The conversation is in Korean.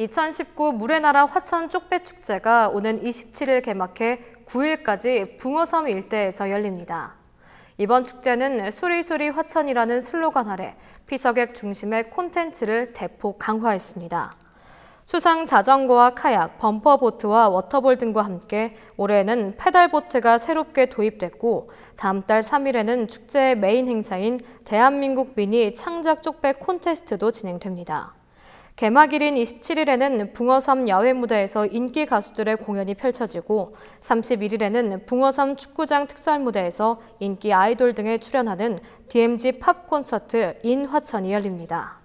2019 물의 나라 화천 쪽배축제가 오는 27일 개막해 9일까지 붕어섬 일대에서 열립니다. 이번 축제는 수리수리 화천이라는 슬로건 아래 피서객 중심의 콘텐츠를 대폭 강화했습니다. 수상 자전거와 카약, 범퍼보트와 워터볼 등과 함께 올해에는 페달보트가 새롭게 도입됐고 다음 달 3일에는 축제의 메인 행사인 대한민국 미니 창작 쪽배 콘테스트도 진행됩니다. 개막일인 27일에는 붕어섬 야외 무대에서 인기 가수들의 공연이 펼쳐지고 31일에는 붕어섬 축구장 특설 무대에서 인기 아이돌 등에 출연하는 DMZ 팝 콘서트 인화천이 열립니다.